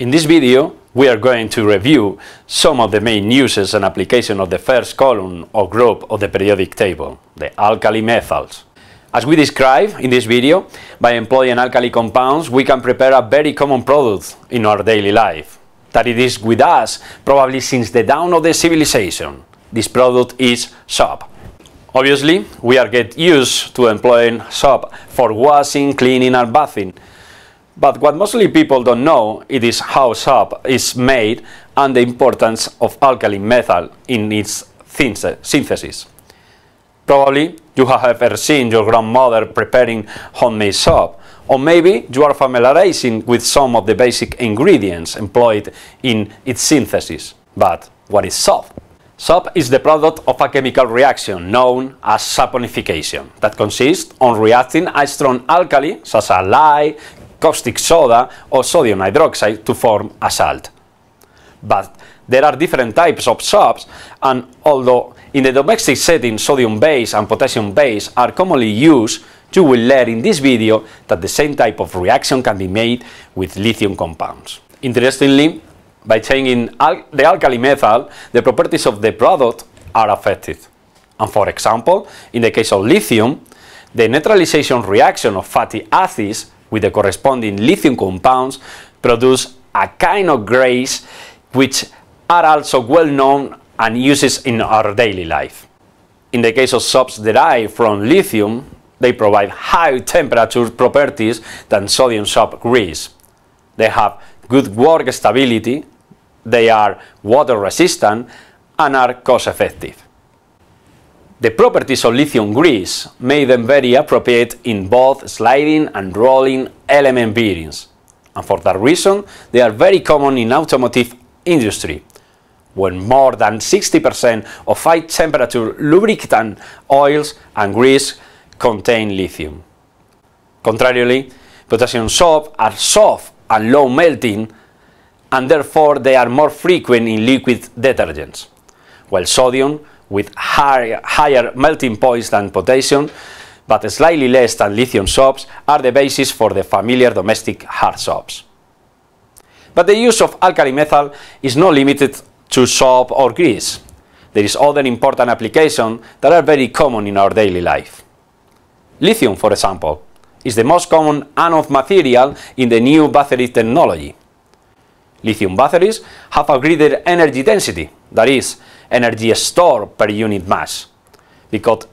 In this video, we are going to review some of the main uses and application of the first column or group of the periodic table, the alkali metals. As we describe in this video, by employing alkali compounds we can prepare a very common product in our daily life, that it is with us probably since the dawn of the civilization. This product is soap. Obviously, we are get used to employing soap for washing, cleaning and bathing, but what mostly people don't know it is how soap is made and the importance of alkaline metal in its synthesis. Probably you have ever seen your grandmother preparing homemade soap, or maybe you are familiarizing with some of the basic ingredients employed in its synthesis. But what is soap? Soap is the product of a chemical reaction known as saponification that consists on reacting a strong alkali, such as lye, caustic soda or sodium hydroxide to form a salt. But there are different types of salts, and although in the domestic setting sodium base and potassium base are commonly used, you will learn in this video that the same type of reaction can be made with lithium compounds. Interestingly, by changing al the alkali metal, the properties of the product are affected. And for example, in the case of lithium, the neutralization reaction of fatty acids with the corresponding lithium compounds produce a kind of grays which are also well known and used in our daily life. In the case of soaps derived from lithium, they provide high temperature properties than sodium soap grease. They have good work stability, they are water resistant, and are cost effective. The properties of lithium grease made them very appropriate in both sliding and rolling element bearings, and for that reason they are very common in automotive industry, when more than 60% of high temperature lubricant oils and grease contain lithium. Contrarily, potassium soap are soft and low melting, and therefore they are more frequent in liquid detergents, while sodium with higher, higher melting points than potassium, but slightly less than lithium salts are the basis for the familiar domestic hard soaps. But the use of alkali methyl is not limited to soap or grease. There is other important applications that are very common in our daily life. Lithium, for example, is the most common anode material in the new battery technology. Lithium batteries have a greater energy density, that is energy stored per unit mass because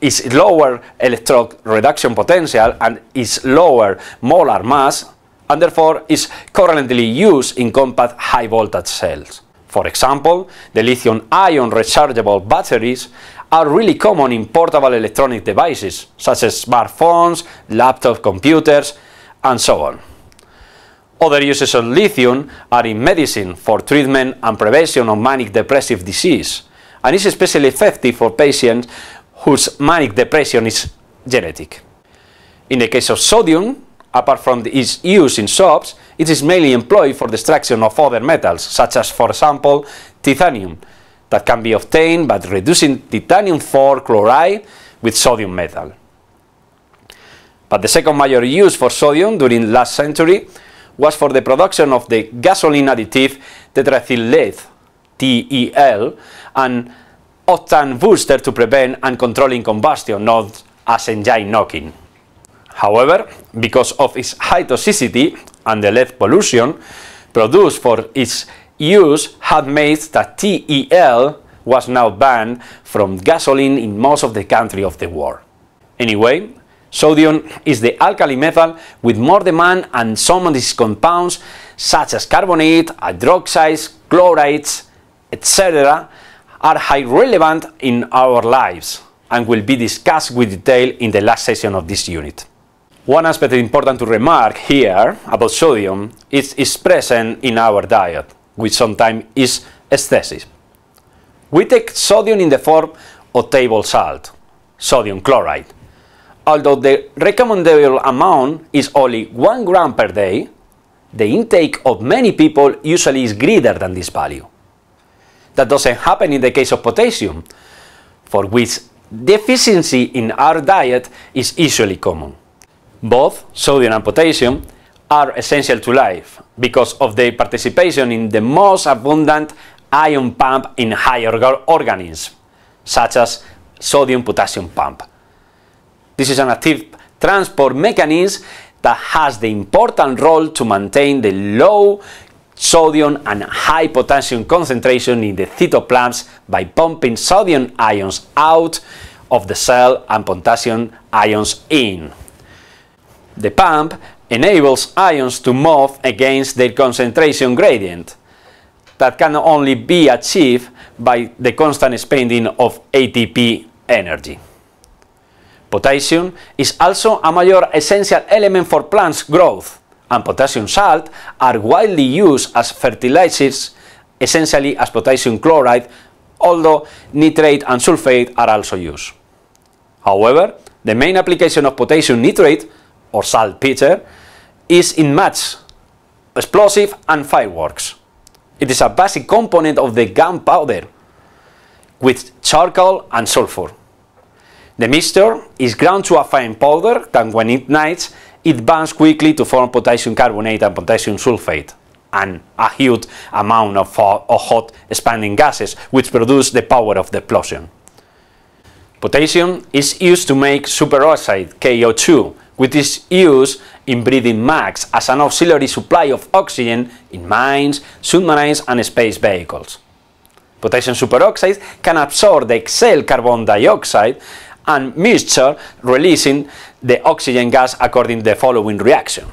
its lower electrode reduction potential and its lower molar mass and therefore is currently used in compact high voltage cells. For example, the lithium ion rechargeable batteries are really common in portable electronic devices such as smartphones, laptop computers, and so on. Other uses of lithium are in medicine for treatment and prevention of manic depressive disease, and is especially effective for patients whose manic depression is genetic. In the case of sodium, apart from its use in soaps, it is mainly employed for the extraction of other metals, such as, for example, titanium, that can be obtained by reducing titanium 4 chloride with sodium metal. But the second major use for sodium during last century was for the production of the gasoline additive tetraethyl lead, TEL, an octane booster to prevent and controlling combustion, not as engine knocking. However, because of its high toxicity and the lead pollution produced for its use had made that TEL was now banned from gasoline in most of the country of the world. Anyway, Sodium is the alkali metal with more demand and some of these compounds such as carbonate, hydroxides, chlorides, etc. are highly relevant in our lives and will be discussed with detail in the last session of this unit. One aspect important to remark here about sodium is its present in our diet, which sometimes is excessive. We take sodium in the form of table salt, sodium chloride, although the recommendable amount is only 1 gram per day, the intake of many people usually is greater than this value. That doesn't happen in the case of potassium, for which deficiency in our diet is usually common. Both sodium and potassium are essential to life because of their participation in the most abundant ion pump in higher organisms, such as sodium-potassium pump. This is an active transport mechanism that has the important role to maintain the low sodium and high potassium concentration in the cytoplasm by pumping sodium ions out of the cell and potassium ions in. The pump enables ions to move against their concentration gradient. That can only be achieved by the constant spending of ATP energy. Potassium is also a major essential element for plants growth, and potassium salt are widely used as fertilizers, essentially as potassium chloride, although nitrate and sulfate are also used. However, the main application of potassium nitrate, or saltpeter, is in matches, explosive and fireworks. It is a basic component of the gunpowder, with charcoal and sulfur. The mixture is ground to a fine powder that when ignites, it burns quickly to form potassium carbonate and potassium sulfate and a huge amount uh, of, hot expanding gases, which produce the power of the explosion. Potassium is used to make superoxide, KO2, which is used in breathing mags as an auxiliary supply of oxygen in mines, submarines and space vehicles. Potassium superoxide can absorb the exhaled carbon dioxide and mixture releasing the oxygen gas according to the following reaction.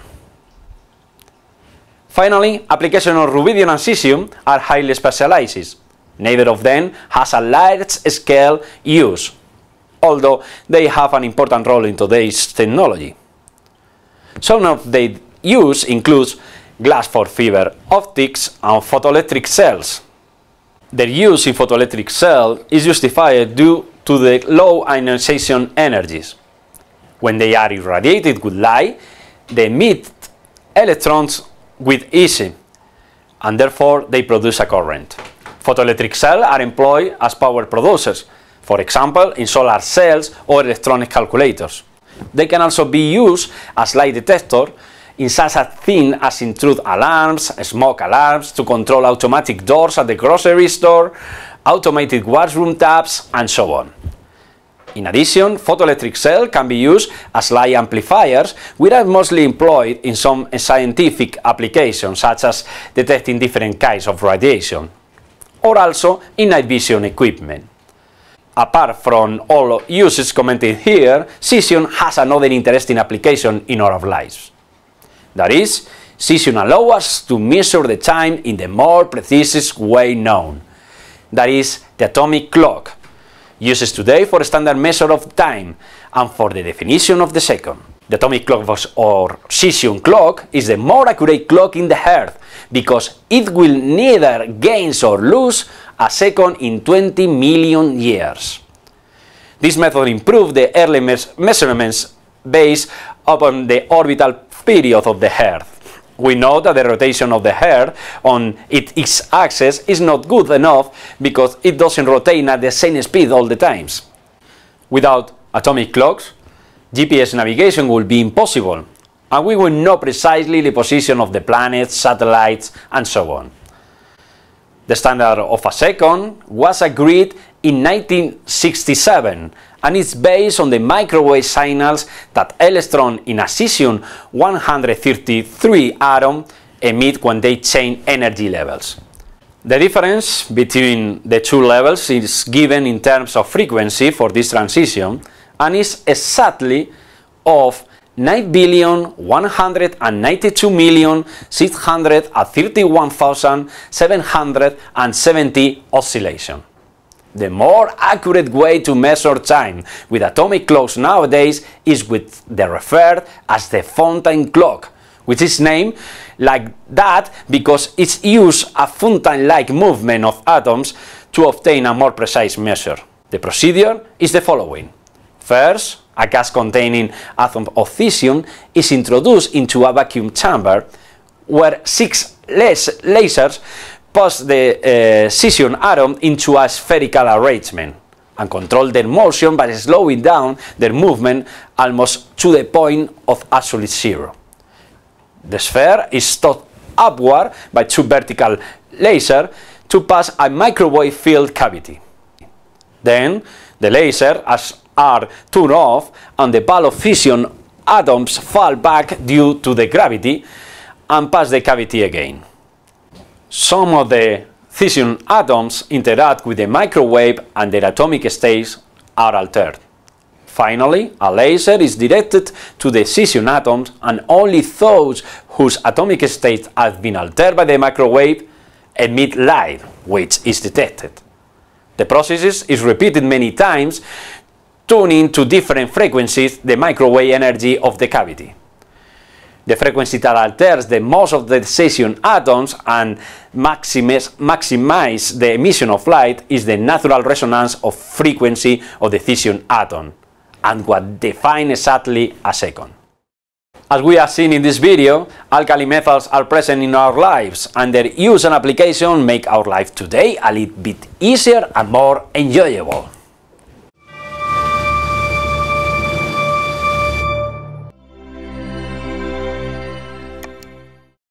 Finally, applications of rubidium and cesium are highly specialized. Neither of them has a large-scale use, although they have an important role in today's technology. Some of their use includes glass for fiber optics and photoelectric cells. Their use in photoelectric cells is justified due to the low ionization energies. When they are irradiated with light, they emit electrons with easy, and therefore they produce a current. Photoelectric cells are employed as power producers, for example, in solar cells or electronic calculators. They can also be used as light detector in such a thing as intrude alarms, smoke alarms, to control automatic doors at the grocery store, automated washroom taps, and so on. In addition, photoelectric cell can be used as light amplifiers, which are mostly employed in some scientific applications, such as detecting different kinds of radiation, or also in night vision equipment. Apart from all uses commented here, cesium has another interesting application in our lives. That is, cesium allows us to measure the time in the more precise way known that is the atomic clock, used today for a standard measure of time and for the definition of the second. The atomic clock or cesium clock is the more accurate clock in the Earth because it will neither gain or lose a second in 20 million years. This method improved the early measurements based upon the orbital period of the Earth. We know that the rotation of the hair on its axis is not good enough because it doesn't rotate at the same speed all the times. Without atomic clocks, GPS navigation would be impossible, and we would know precisely the position of the planets, satellites, and so on. The standard of a second was agreed in 1967 and is based on the microwave signals that electron in a cesium 133 atom emit when they change energy levels. The difference between the two levels is given in terms of frequency for this transition and is exactly of 9 billion 192 million 770 oscillation. The more accurate way to measure time with atomic clocks nowadays is with the referred as the fountain clock, which is named like that because it uses a fountain like movement of atoms to obtain a more precise measure. The procedure is the following. First, a gas containing atom of cesium is introduced into a vacuum chamber where six lasers pass the uh, scission atom into a spherical arrangement and control their motion by slowing down their movement almost to the point of absolute zero. The sphere is taught upward by two vertical lasers to pass a microwave field cavity. Then the lasers are turned off and the ball of fission atoms fall back due to the gravity and pass the cavity again. Some of the cesium atoms interact with the microwave and their atomic states are altered. Finally, a laser is directed to the cesium atoms and only those whose atomic states have been altered by the microwave emit light, which is detected. The process is repeated many times, tuning to different frequencies the microwave energy of the cavity the frequency that alters the most of the cesium atoms and maximizes the emission of light is the natural resonance of frequency of the cesium atom, and what defines exactly a second. As we have seen in this video, alkali metals are present in our lives, and their use and application make our life today a little bit easier and more enjoyable.